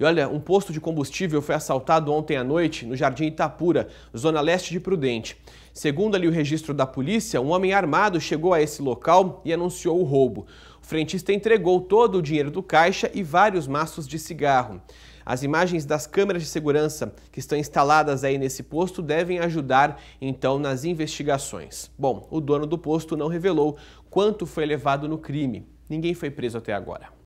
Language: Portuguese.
E olha, um posto de combustível foi assaltado ontem à noite no Jardim Itapura, zona leste de Prudente. Segundo ali o registro da polícia, um homem armado chegou a esse local e anunciou o roubo. O frentista entregou todo o dinheiro do caixa e vários maços de cigarro. As imagens das câmeras de segurança que estão instaladas aí nesse posto devem ajudar então nas investigações. Bom, o dono do posto não revelou quanto foi levado no crime. Ninguém foi preso até agora.